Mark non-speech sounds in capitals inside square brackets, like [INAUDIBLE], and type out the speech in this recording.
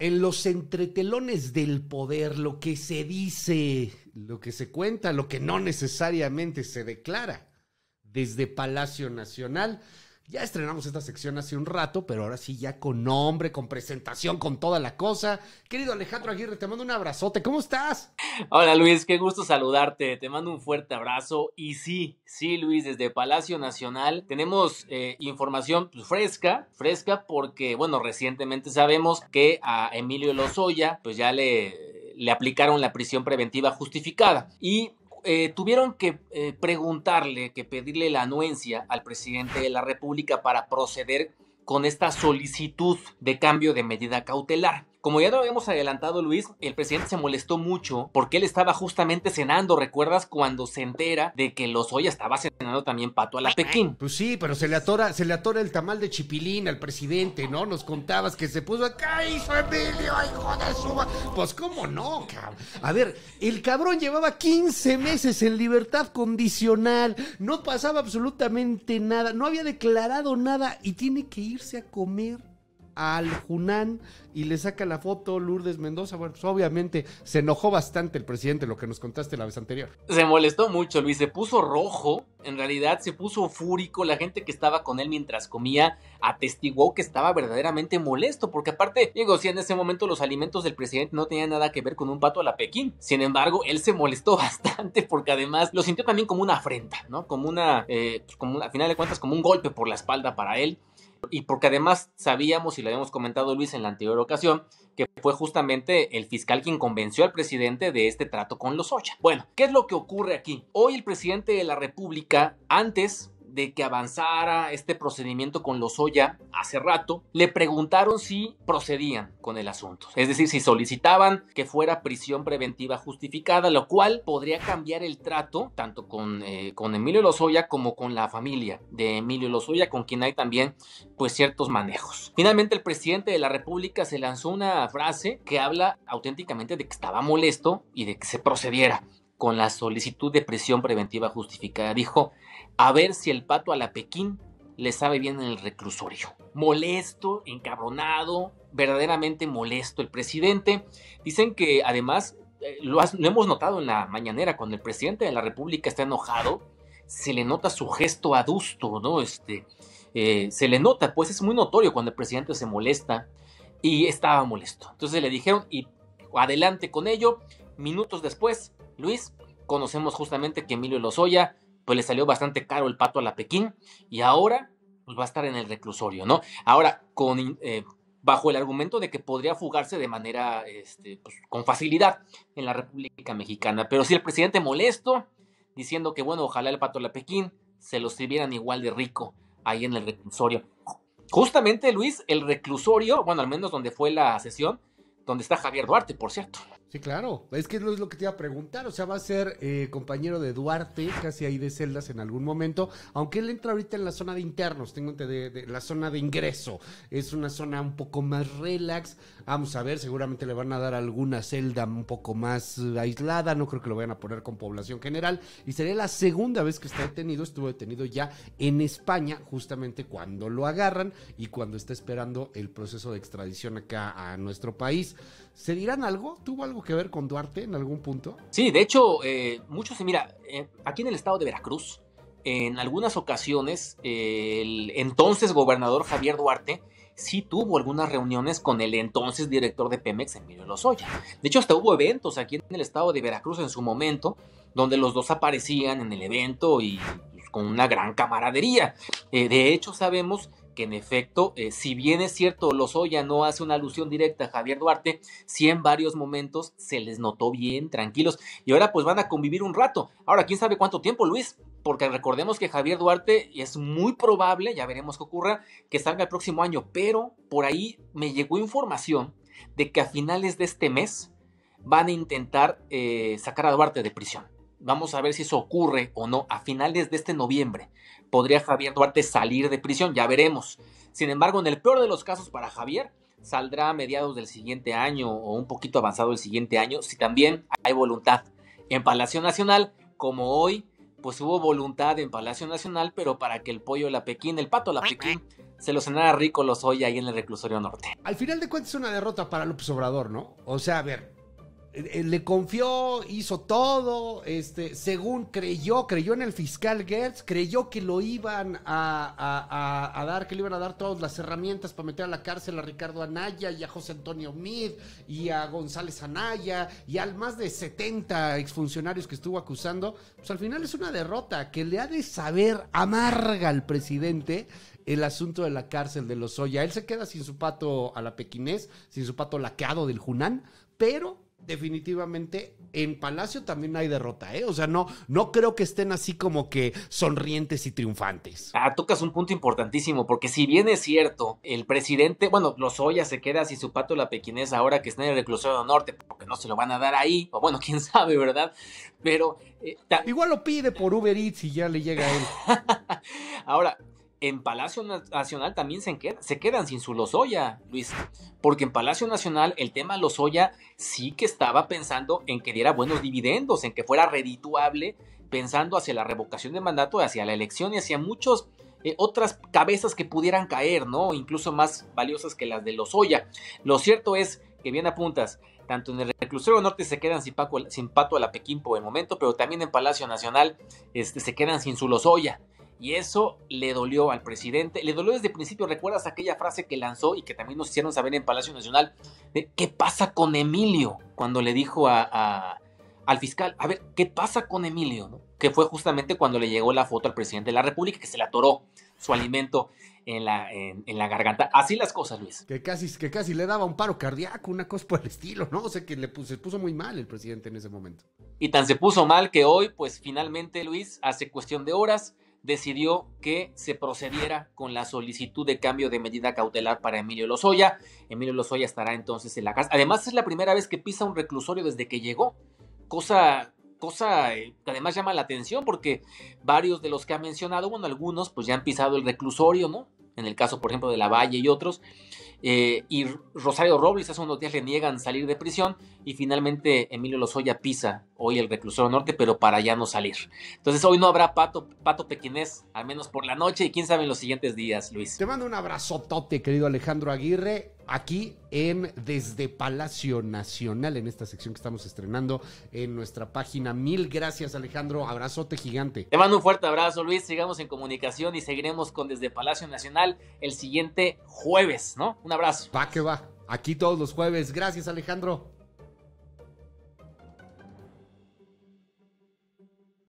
en los entretelones del poder, lo que se dice, lo que se cuenta, lo que no necesariamente se declara desde Palacio Nacional. Ya estrenamos esta sección hace un rato, pero ahora sí ya con nombre, con presentación, con toda la cosa. Querido Alejandro Aguirre, te mando un abrazote. ¿Cómo estás? Hola Luis, qué gusto saludarte. Te mando un fuerte abrazo. Y sí, sí Luis, desde Palacio Nacional tenemos eh, información fresca, fresca porque, bueno, recientemente sabemos que a Emilio Lozoya, pues ya le le aplicaron la prisión preventiva justificada. Y eh, tuvieron que eh, preguntarle, que pedirle la anuencia al presidente de la República para proceder con esta solicitud de cambio de medida cautelar. Como ya lo habíamos adelantado, Luis, el presidente se molestó mucho porque él estaba justamente cenando. ¿Recuerdas cuando se entera de que Lozoya estaba cenando también pato a la Pekín? Pues sí, pero se le atora, se le atora el tamal de chipilín al presidente, ¿no? Nos contabas que se puso acá, hizo Emilio, hijo de su. Pues cómo no, cabrón. A ver, el cabrón llevaba 15 meses en libertad condicional, no pasaba absolutamente nada, no había declarado nada y tiene que irse a comer al Junán y le saca la foto Lourdes Mendoza. Bueno, pues obviamente se enojó bastante el presidente, lo que nos contaste la vez anterior. Se molestó mucho, Luis, se puso rojo, en realidad se puso fúrico, la gente que estaba con él mientras comía atestiguó que estaba verdaderamente molesto, porque aparte, digo, si en ese momento los alimentos del presidente no tenían nada que ver con un pato a la Pekín, sin embargo, él se molestó [LAUGHS] bastante porque además lo sintió también como una afrenta, ¿no? Como una, eh, pues, como una, al final de cuentas, como un golpe por la espalda para él y porque además sabíamos y lo habíamos comentado Luis en la anterior ocasión, que fue justamente el fiscal quien convenció al presidente de este trato con los Ocha. Bueno, ¿qué es lo que ocurre aquí? Hoy el presidente de la República, antes de que avanzara este procedimiento con Lozoya hace rato, le preguntaron si procedían con el asunto. Es decir, si solicitaban que fuera prisión preventiva justificada, lo cual podría cambiar el trato tanto con, eh, con Emilio Lozoya como con la familia de Emilio Lozoya, con quien hay también pues ciertos manejos. Finalmente el presidente de la República se lanzó una frase que habla auténticamente de que estaba molesto y de que se procediera con la solicitud de presión preventiva justificada. Dijo, a ver si el pato a la Pekín le sabe bien en el reclusorio. Molesto, encabronado, verdaderamente molesto el presidente. Dicen que además, eh, lo, hemos notado en la mañanera, cuando el presidente de la República está enojado, se le nota su gesto adusto, ¿no? Este, eh, se le nota, pues es muy notorio cuando el presidente se molesta y estaba molesto. Entonces le dijeron, y adelante con ello, minutos después Luis. Conocemos justamente que Emilio Lozoya, pues le salió bastante caro el pato a la Pekín y ahora pues, va a estar en el reclusorio, ¿no? Ahora, con, eh, bajo el argumento de que podría fugarse de manera, este, pues, con facilidad en la República Mexicana. Pero sí el presidente molesto, diciendo que, bueno, ojalá el pato a la Pekín se lo sirvieran igual de rico ahí en el reclusorio. Justamente, Luis, el reclusorio, bueno, al menos donde fue la sesión, donde está Javier Duarte, por cierto. Sí, claro. Es que no es lo que te iba a preguntar. O sea, va a ser eh, compañero de Duarte, casi ahí de celdas en algún momento. Aunque él entra ahorita en la zona de internos, tengo de, la zona de ingreso. Es una zona un poco más relax. Vamos a ver, seguramente le van a dar alguna celda un poco más aislada. No creo que lo vayan a poner con población general. Y sería la segunda vez que está detenido. Estuvo detenido ya en España, justamente cuando lo agarran y cuando está esperando el proceso de extradición acá a nuestro país. ¿Se dirán algo? ¿Tuvo algo? que ver con Duarte en algún punto? Sí, de hecho, eh, muchos, mira, eh, aquí en el estado de Veracruz, en algunas ocasiones, el entonces gobernador Javier Duarte sí tuvo algunas reuniones con el entonces director de Pemex, Emilio Lozoya. De hecho, hasta hubo eventos aquí en el estado de Veracruz en su momento, donde los dos aparecían en el evento y pues, con una gran camaradería. Eh, de hecho, sabemos que en efecto, eh, si bien es cierto, Lozoya no hace una alusión directa a Javier Duarte, sí en varios momentos se les notó bien, tranquilos, y ahora pues van a convivir un rato. Ahora, quién sabe cuánto tiempo, Luis, porque recordemos que Javier Duarte es muy probable, ya veremos qué ocurra, que salga el próximo año, pero por ahí me llegó información de que a finales de este mes van a intentar eh, sacar a Duarte de prisión vamos a ver si eso ocurre o no. A finales de este noviembre podría Javier Duarte salir de prisión, ya veremos. Sin embargo, en el peor de los casos para Javier, saldrá a mediados del siguiente año o un poquito avanzado el siguiente año, si también hay voluntad. En Palacio Nacional, como hoy, pues hubo voluntad en Palacio Nacional, pero para que el pollo la Pequín, el pato la Pequín, se lo cenara rico los hoy ahí en el reclusorio norte. Al final de cuentas es una derrota para López Obrador, ¿no? O sea, a ver, eh, eh, le confió, hizo todo, este, según creyó, creyó en el fiscal Gertz, creyó que lo iban a, dar, que le iban a dar todas las herramientas para meter a la cárcel a Ricardo Anaya y a José Antonio Mid y a González Anaya y al más de 70 exfuncionarios que estuvo acusando, pues al final es una derrota que le ha de saber amarga al presidente el asunto de la cárcel de Lozoya. Él se queda sin su pato a la pequinés, sin su pato laqueado del Junán, pero definitivamente en Palacio también hay derrota, ¿eh? O sea, no, no creo que estén así como que sonrientes y triunfantes. Ah, tocas un punto importantísimo, porque si bien es cierto, el presidente, bueno, Lozoya se queda así su pato la pequinés ahora que está en el reclusorio norte, porque no se lo van a dar ahí, o bueno, [LAUGHS] quién sabe, ¿verdad? Pero... Eh, Igual lo pide por Uber Eats y ya le llega a él. [LAUGHS] ahora, en Palacio Nacional también se, quedan, sin su Lozoya, Luis. Porque en Palacio Nacional el tema Lozoya sí que estaba pensando en que diera buenos dividendos, en que fuera redituable, pensando hacia la revocación de mandato, hacia la elección y hacia muchas eh, otras cabezas que pudieran caer, ¿no? Incluso más valiosas que las de Lozoya. Lo cierto es que bien apuntas, tanto en el reclusorio norte se quedan sin, Paco, Pato a la Pequín por el momento, pero también en Palacio Nacional este, se quedan sin su Lozoya. Y eso le dolió al presidente, le dolió desde el principio. ¿Recuerdas aquella frase que lanzó y que también nos hicieron saber en Palacio Nacional? De, ¿Qué pasa con Emilio? Cuando le dijo al fiscal, a ver, ¿qué pasa con Emilio? Que fue justamente cuando le llegó la foto al presidente de la República, que se le atoró su alimento en la, garganta. Así las cosas, Luis. Que casi, que casi le daba un paro cardíaco, una cosa por el estilo, ¿no? O sea, que le se puso muy mal el presidente en ese momento. Y tan se puso mal que hoy, pues finalmente, Luis, hace cuestión de horas, decidió que se procediera con la solicitud de cambio de medida cautelar para Emilio Lozoya. Emilio Lozoya estará entonces en la casa. Además, es la primera vez que pisa un reclusorio desde que llegó, cosa cosa eh, que además llama la atención porque varios de los que ha mencionado, bueno, algunos pues ya han pisado el reclusorio, ¿no? En el caso, por ejemplo, de La Valle y otros. Eh, y Rosario Robles hace unos días le niegan salir de prisión y finalmente Emilio Lozoya pisa hoy el reclusorio norte, pero para ya no salir. Entonces hoy no habrá pato, pato pequinés, al menos por la noche y quién sabe los siguientes días, Luis. Te mando un abrazotote, querido Alejandro Aguirre, aquí en Desde Palacio Nacional, en esta sección que estamos estrenando en nuestra página. Mil gracias, Alejandro. Abrazote gigante. Te mando un fuerte abrazo, Luis. Sigamos en comunicación y seguiremos con Desde Palacio Nacional el siguiente jueves, ¿no? Un abrazo. Va que va. Aquí todos los jueves. Gracias, Alejandro.